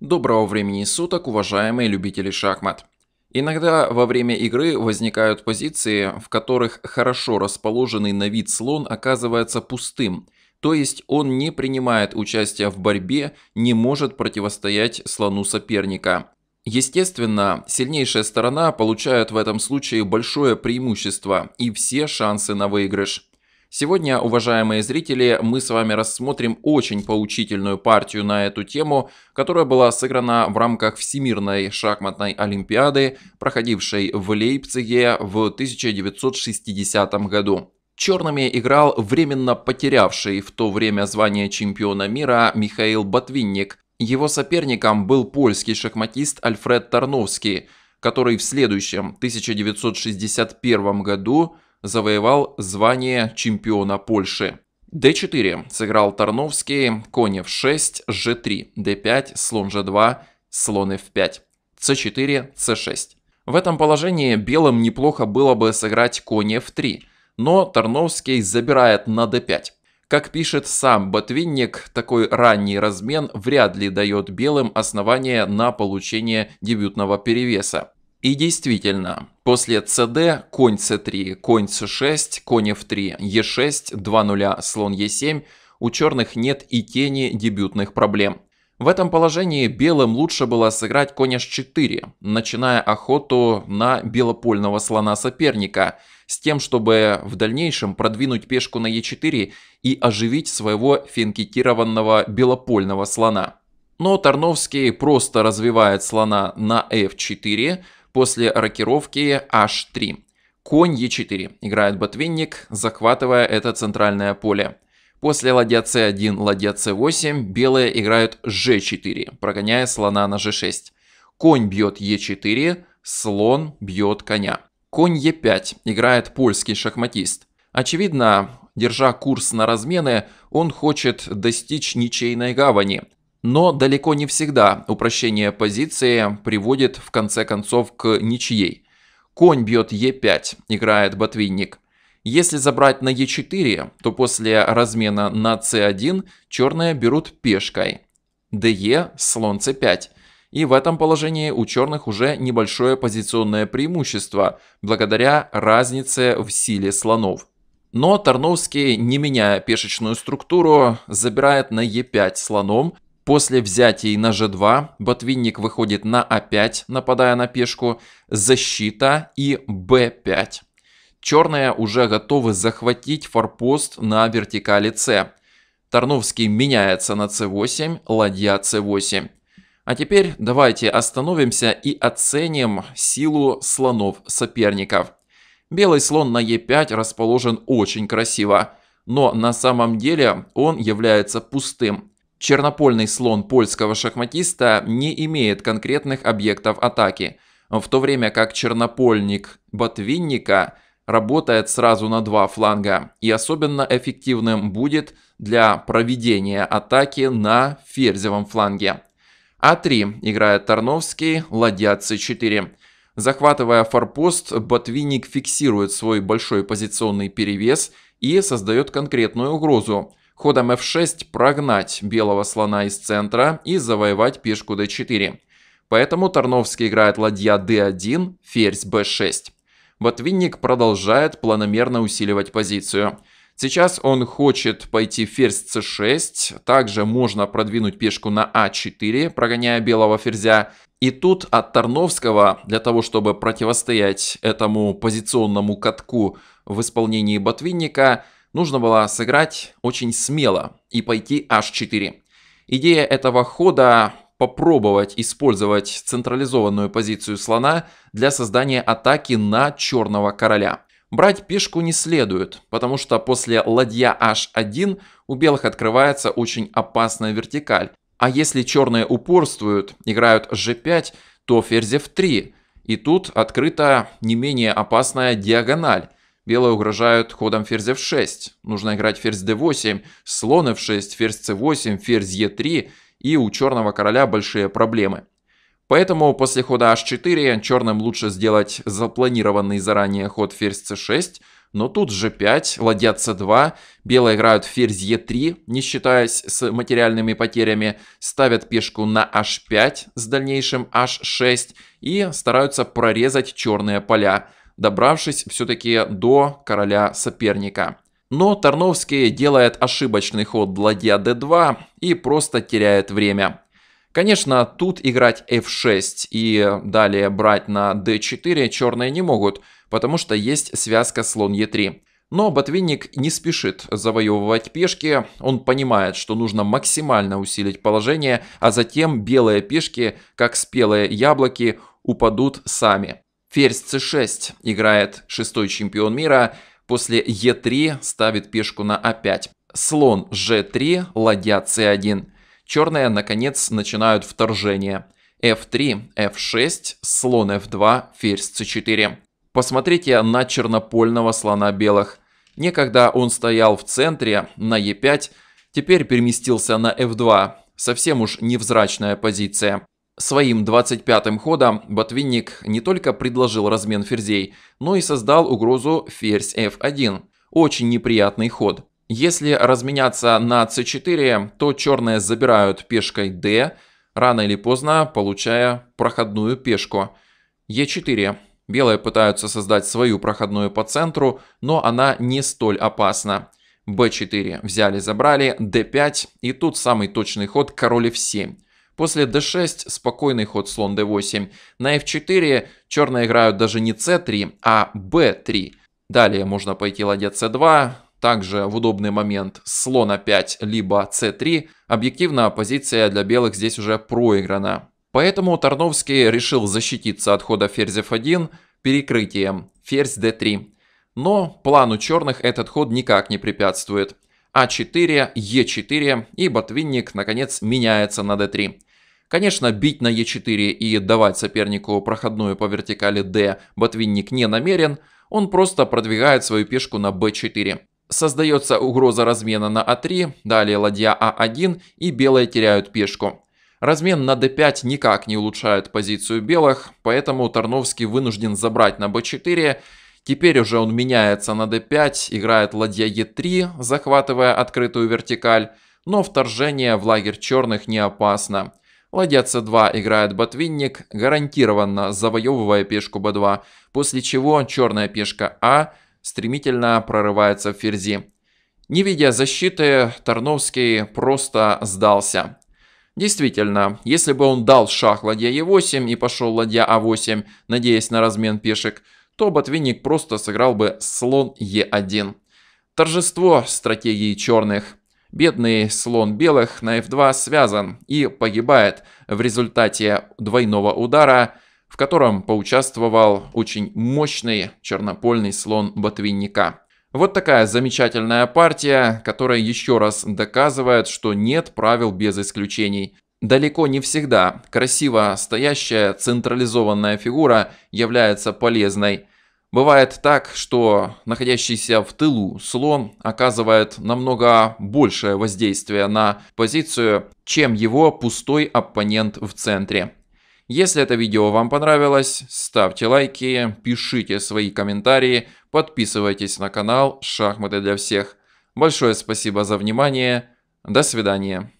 Доброго времени суток, уважаемые любители шахмат. Иногда во время игры возникают позиции, в которых хорошо расположенный на вид слон оказывается пустым, то есть он не принимает участия в борьбе, не может противостоять слону соперника. Естественно, сильнейшая сторона получает в этом случае большое преимущество и все шансы на выигрыш. Сегодня, уважаемые зрители, мы с вами рассмотрим очень поучительную партию на эту тему, которая была сыграна в рамках Всемирной шахматной олимпиады, проходившей в Лейпциге в 1960 году. Черными играл временно потерявший в то время звание чемпиона мира Михаил Ботвинник. Его соперником был польский шахматист Альфред Тарновский, который в следующем 1961 году завоевал звание чемпиона Польши. d4 сыграл Тарновский, конь f6, g3, d5, слон g2, слон f5, c4, c6. В этом положении белым неплохо было бы сыграть конь f3, но Тарновский забирает на d5. Как пишет сам Ботвинник, такой ранний размен вряд ли дает белым основание на получение дебютного перевеса. И действительно, после cd конь c3, конь c6, конь f3, e6, 2 0, слон e7 у черных нет и тени дебютных проблем. В этом положении белым лучше было сыграть конь h4, начиная охоту на белопольного слона соперника, с тем, чтобы в дальнейшем продвинуть пешку на e4 и оживить своего финкетированного белопольного слона. Но Тарновский просто развивает слона на f4, после рокировки h3. Конь e4 играет ботвинник, захватывая это центральное поле. После ладья c1, ладья c8 белые играют g4, прогоняя слона на g6. Конь бьет e4, слон бьет коня. Конь e5 играет польский шахматист. Очевидно, держа курс на размены, он хочет достичь ничейной гавани. Но далеко не всегда упрощение позиции приводит в конце концов к ничьей. Конь бьет Е5, играет ботвинник. Если забрать на Е4, то после размена на c 1 черные берут пешкой. ДЕ, слон c 5 И в этом положении у черных уже небольшое позиционное преимущество, благодаря разнице в силе слонов. Но Тарновский, не меняя пешечную структуру, забирает на Е5 слоном, После взятия на g2 Ботвинник выходит на a5, а нападая на пешку, защита и b5. Черные уже готовы захватить форпост на вертикали c. Тарновский меняется на c8, ладья c8. А теперь давайте остановимся и оценим силу слонов соперников. Белый слон на e5 расположен очень красиво, но на самом деле он является пустым. Чернопольный слон польского шахматиста не имеет конкретных объектов атаки, в то время как чернопольник ботвинника работает сразу на два фланга и особенно эффективным будет для проведения атаки на ферзевом фланге. А3 играет Тарновский, ладья c4. Захватывая форпост, Ботвинник фиксирует свой большой позиционный перевес и создает конкретную угрозу. Ходом f6 прогнать белого слона из центра и завоевать пешку d4. Поэтому Тарновский играет ладья d1, ферзь b6. Ботвинник продолжает планомерно усиливать позицию. Сейчас он хочет пойти ферзь c6, также можно продвинуть пешку на a а 4 прогоняя белого ферзя. И тут от Тарновского, для того чтобы противостоять этому позиционному катку в исполнении Ботвинника, нужно было сыграть очень смело и пойти h4. Идея этого хода попробовать использовать централизованную позицию слона для создания атаки на черного короля. Брать пешку не следует, потому что после ладья h1 у белых открывается очень опасная вертикаль. А если черные упорствуют, играют g5, то ферзь f3. И тут открыта не менее опасная диагональ. Белые угрожают ходом ферзь f6. Нужно играть ферзь d8, слон f6, ферзь c8, ферзь e3. И у черного короля большие проблемы. Поэтому после хода h4 черным лучше сделать запланированный заранее ход ферзь c6, но тут g5, ладья c2, белые играют ферзь e3, не считаясь с материальными потерями, ставят пешку на h5 с дальнейшим h6 и стараются прорезать черные поля добравшись все-таки до короля соперника. Но Тарновский делает ошибочный ход ладья d2 и просто теряет время. Конечно, тут играть f6 и далее брать на d4 черные не могут, потому что есть связка слон e3. Но Ботвинник не спешит завоевывать пешки, он понимает, что нужно максимально усилить положение, а затем белые пешки, как спелые яблоки, упадут сами. Ферзь c6 играет шестой чемпион мира. После e3 ставит пешку на a5. А слон g3, ладья c1. Черные, наконец, начинают вторжение. f3, f6, слон f2, ферзь c4. Посмотрите на чернопольного слона белых. Некогда он стоял в центре, на e5, теперь переместился на f2. Совсем уж невзрачная позиция. Своим 25-м ходом Ботвинник не только предложил размен ферзей, но и создал угрозу ферзь f1. Очень неприятный ход. Если разменяться на c4, то черные забирают пешкой d, рано или поздно получая проходную пешку. e4. Белые пытаются создать свою проходную по центру, но она не столь опасна. b4 взяли-забрали, d5 и тут самый точный ход король f7. После d6 спокойный ход слон d8. На f4 черные играют даже не c3, а b3. Далее можно пойти ладья c2, также в удобный момент слон a5, либо c3. Объективно позиция для белых здесь уже проиграна. Поэтому Тарновский решил защититься от хода ферзь f1 перекрытием ферзь d3. Но плану черных этот ход никак не препятствует. А4, e 4 и ботвинник наконец меняется на d3. Конечно, бить на Е4 и давать сопернику проходную по вертикали D Ботвинник не намерен, он просто продвигает свою пешку на b4. Создается угроза размена на a а 3 далее ладья a а 1 и белые теряют пешку. Размен на d5 никак не улучшает позицию белых, поэтому Тарновский вынужден забрать на b4. Теперь уже он меняется на d5, играет ладья e3, захватывая открытую вертикаль, но вторжение в лагерь черных не опасно. Ладья c2 играет ботвинник, гарантированно завоевывая пешку b2, после чего черная пешка А стремительно прорывается в ферзи. Не видя защиты, Тарновский просто сдался. Действительно, если бы он дал шах ладья e8 и пошел ладья a а 8 надеясь на размен пешек, то Ботвинник просто сыграл бы слон e1. Торжество стратегии черных. Бедный слон белых на f2 связан и погибает в результате двойного удара, в котором поучаствовал очень мощный чернопольный слон ботвинника. Вот такая замечательная партия, которая еще раз доказывает, что нет правил без исключений. Далеко не всегда красиво стоящая централизованная фигура является полезной – Бывает так, что находящийся в тылу слон оказывает намного большее воздействие на позицию, чем его пустой оппонент в центре. Если это видео вам понравилось, ставьте лайки, пишите свои комментарии, подписывайтесь на канал «Шахматы для всех». Большое спасибо за внимание, до свидания.